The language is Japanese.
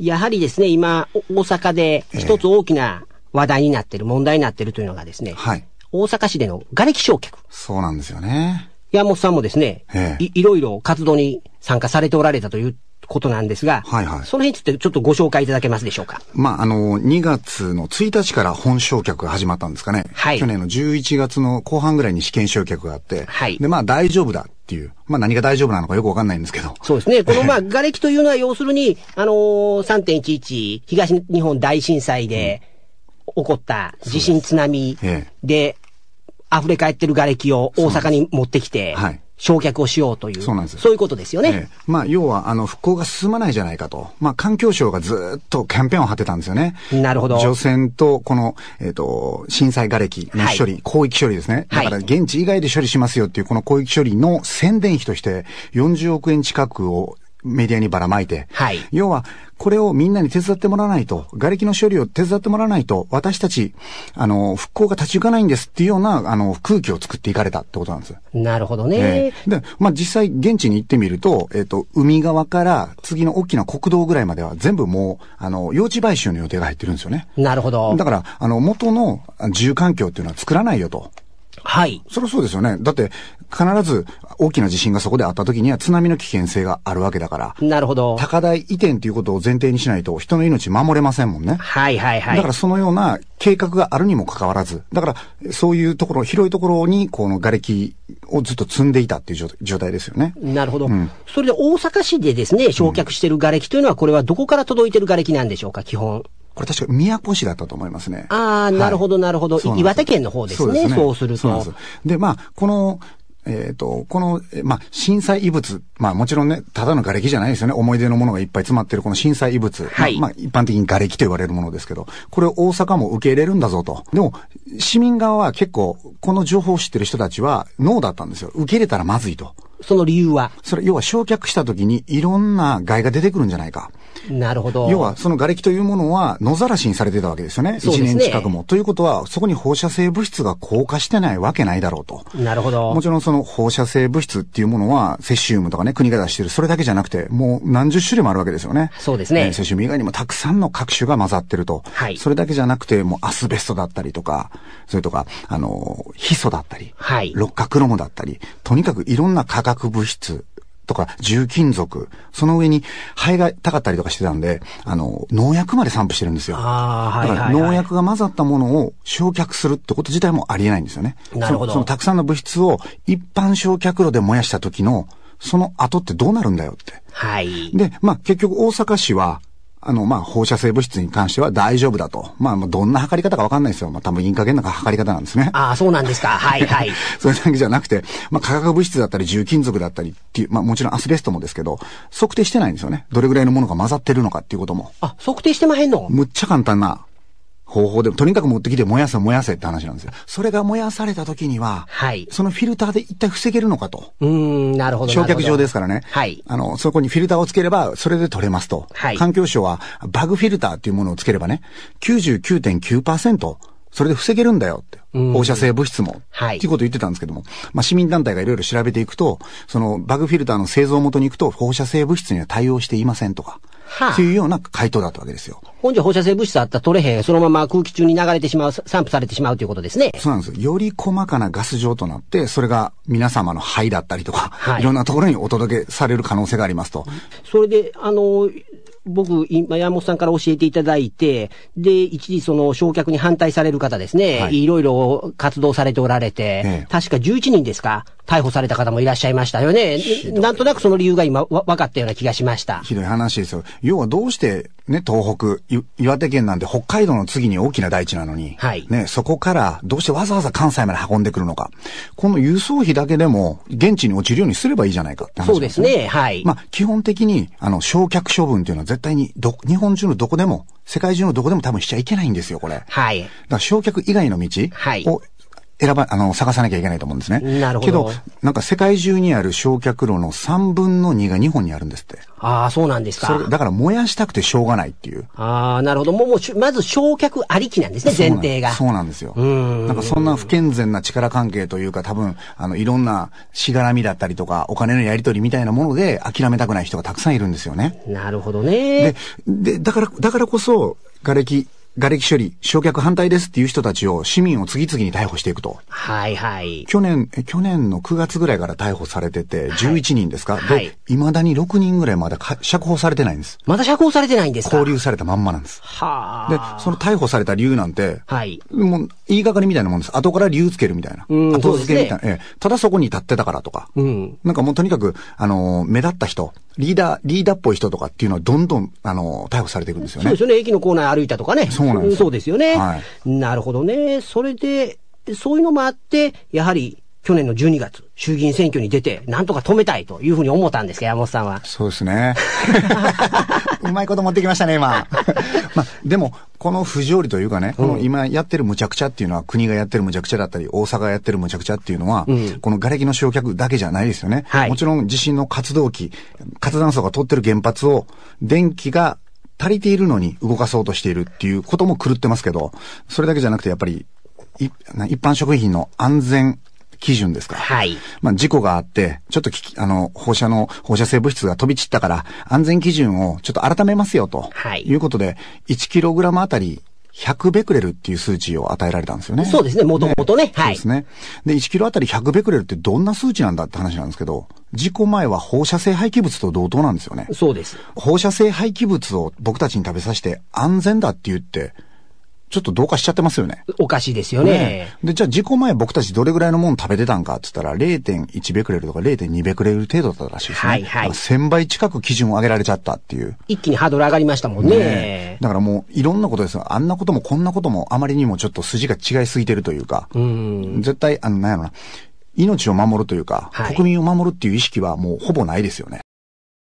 やはりですね、今、大阪で一つ大きな話題になってる、問題になってるというのがですね、はい、大阪市での瓦礫焼却。そうなんですよね。山本さんもですね、いいろいろ活動に参加されておられたということなんですが、はいはい、その辺つってちょっとご紹介いただけますでしょうか。まあ、あの、2月の1日から本焼却が始まったんですかね。はい、去年の11月の後半ぐらいに試験焼却があって、はい、で、まあ大丈夫だ。っていう、まあ何が大丈夫なのかよくわかんないんですけど。そうですね。このまあ、瓦礫というのは要するに、あのー、3.11東日本大震災で起こった地震津波で、溢れ返ってる瓦礫を大阪に持ってきて、はい。焼却をしようという。そうなんです。そういうことですよね。ええ、まあ、要は、あの、復興が進まないじゃないかと。まあ、環境省がずっとキャンペーンを張ってたんですよね。なるほど。除染と、この、えっ、ー、と、震災瓦礫の処理、はい、広域処理ですね。だから、現地以外で処理しますよっていう、この広域処理の宣伝費として、40億円近くをメディアにばらまいて、はい、要は、これをみんなに手伝ってもらわないと、瓦礫の処理を手伝ってもらわないと、私たち、あの、復興が立ち行かないんですっていうような、あの、空気を作っていかれたってことなんです。なるほどね。えー、で、まあ、実際、現地に行ってみると、えっ、ー、と、海側から次の大きな国道ぐらいまでは全部もう、あの、用地買収の予定が入ってるんですよね。なるほど。だから、あの、元の住環境っていうのは作らないよと。はい。そりゃそうですよね。だって、必ず大きな地震がそこであった時には津波の危険性があるわけだから。なるほど。高台移転ということを前提にしないと人の命守れませんもんね。はいはいはい。だからそのような計画があるにもかかわらず、だからそういうところ、広いところにこの瓦礫をずっと積んでいたっていう状態ですよね。なるほど。うん、それで大阪市でですね、焼却している瓦礫というのはこれはどこから届いている瓦礫なんでしょうか、基本。これ確か宮古市だったと思いますね。ああ、なるほど、なるほど、岩手県の方ですね。そう,、す,、ね、そうすると。で、まあ、この、えっ、ー、と、この、まあ、震災遺物、まあ、もちろんね、ただの瓦礫じゃないですよね。思い出のものがいっぱい詰まってるこの震災遺物。はい。まあ、一般的に瓦礫と言われるものですけど、これを大阪も受け入れるんだぞと。でも、市民側は結構、この情報を知ってる人たちは、ノーだったんですよ。受け入れたらまずいと。その理由はそれ、要は焼却した時にいろんな害が出てくるんじゃないか。なるほど。要は、その瓦礫というものは野ざらしにされてたわけですよね。一、ね、年近くも。ということは、そこに放射性物質が硬化してないわけないだろうと。なるほど。もちろんその放射性物質っていうものは、セシウムとかね、国が出してる、それだけじゃなくて、もう何十種類もあるわけですよね。そうですね。ねセシウム以外にもたくさんの各種が混ざってると。はい。それだけじゃなくて、もうアスベストだったりとか、それとか、あの、ヒ素だったり、はい。六角ロムだったり、とにかくいろんな化学物質、とか重金属、その上に肺が高かったりとかしてたんで、あの、農薬まで散布してるんですよ。だから農薬が混ざったものを焼却するってこと自体もありえないんですよね。なるほど。そのたくさんの物質を一般焼却炉で燃やした時の、その後ってどうなるんだよって。はい。で、まあ、結局大阪市は、あの、まあ、放射性物質に関しては大丈夫だと。まあ、どんな測り方かわかんないですよ。まあ、多分いい加減な測り方なんですね。ああ、そうなんですか。はい、はい。それだけじゃなくて、まあ、化学物質だったり、重金属だったりっていう、まあ、もちろんアスベストもですけど、測定してないんですよね。どれぐらいのものが混ざってるのかっていうことも。あ、測定してまへんのむっちゃ簡単な方法でも、とにかく持ってきて燃やせ燃やせって話なんですよ。それが燃やされた時には、はい。そのフィルターで一体防げるのかと。うん、なるほど。焼却場ですからね。はい。あの、そこにフィルターをつければ、それで取れますと。はい。環境省は、バグフィルターっていうものをつければね、99.9%、それで防げるんだよって。放射性物質も。はい。っていうことを言ってたんですけども。まあ、市民団体がいろいろ調べていくと、その、バグフィルターの製造元に行くと、放射性物質には対応していませんとか。ってというような回答だったわけですよ。本じゃ放射性物質あったら取れへん、そのまま空気中に流れてしまう、散布されてしまうということですね。そうなんですよ。より細かなガス状となって、それが皆様の肺だったりとか、はい、いろんなところにお届けされる可能性がありますと。それで、あの、僕、今、山本さんから教えていただいて、で、一時その、焼却に反対される方ですね、はい、いろいろ活動されておられて、ええ、確か11人ですか逮捕された方もいらっしゃいましたよね。なんとなくその理由が今、わ、分かったような気がしました。ひどい話ですよ。要はどうして、ね、東北、岩手県なんで北海道の次に大きな大地なのに、はい、ね、そこからどうしてわざわざ関西まで運んでくるのか。この輸送費だけでも現地に落ちるようにすればいいじゃないかって話、ね、そうですね、はい。まあ、基本的に、あの、焼却処分っていうのは絶対に、ど、日本中のどこでも、世界中のどこでも多分しちゃいけないんですよ、これ。はい。だから焼却以外の道を、はい選ば、あの、探さなきゃいけないと思うんですね。なるほど。けど、なんか世界中にある焼却炉の3分の2が日本にあるんですって。ああ、そうなんですか。だから燃やしたくてしょうがないっていう。ああ、なるほど。もう、もう、まず焼却ありきなんですね、前提が。そうなんですよ。んなんかそんな不健全な力関係というか、多分、あの、いろんなしがらみだったりとか、お金のやり取りみたいなもので諦めたくない人がたくさんいるんですよね。なるほどね。で、で、だから、だからこそ、瓦礫瓦礫処理、焼却反対ですっていう人たちを、市民を次々に逮捕していくと。はいはい。去年、去年の9月ぐらいから逮捕されてて、11人ですか、はい、で、未だに6人ぐらいまだ釈放されてないんです。まだ釈放されてないんですか拘留されたまんまなんです。はあ。で、その逮捕された理由なんて、はい。もう、言いがかりみたいなもんです。後から理由つけるみたいな。うん、後付けみたいな、ね、ええ。ただそこに立ってたからとか。うん。なんかもうとにかく、あのー、目立った人。リーダー、リーダーっぽい人とかっていうのはどんどん、あの、逮捕されていくんですよね。そうですよね。駅の構内歩いたとかね。そうなんですよ。そうですよね。はい、なるほどね。それで、そういうのもあって、やはり去年の12月、衆議院選挙に出て、なんとか止めたいというふうに思ったんですか、山本さんは。そうですね。うまいこと持ってきましたね、今。まあ、でも、この不条理というかね、うん、この今やってる無茶苦茶っていうのは、国がやってる無茶苦茶だったり、大阪がやってる無茶苦茶っていうのは、うん、この瓦礫の焼却だけじゃないですよね。はい、もちろん地震の活動期、活断層が取ってる原発を、電気が足りているのに動かそうとしているっていうことも狂ってますけど、それだけじゃなくてやっぱり一般食品の安全基準ですから。はい。まあ、事故があって、ちょっとあの、放射の、放射性物質が飛び散ったから、安全基準をちょっと改めますよと。はい。いうことで、1kg あたり100ベクレルっていう数値を与えられたんですよね。そうですね、もともとね。ねはい。そうですね。で、1キロあたり100ベクレルってどんな数値なんだって話なんですけど、事故前は放射性廃棄物と同等なんですよね。そうです。放射性廃棄物を僕たちに食べさせて安全だって言って、ちょっとどうかしちゃってますよね。おかしいですよね。ねで、じゃあ事故前僕たちどれぐらいのもん食べてたんかって言ったら0.1ベクレルとか0.2ベクレル程度だったらしいですね。はいはい。1000倍近く基準を上げられちゃったっていう。一気にハードル上がりましたもんね。ねだからもういろんなことですあんなこともこんなこともあまりにもちょっと筋が違いすぎてるというか。うん。絶対、あの、なんやろな。命を守るというか、はい、国民を守るっていう意識はもうほぼないですよね。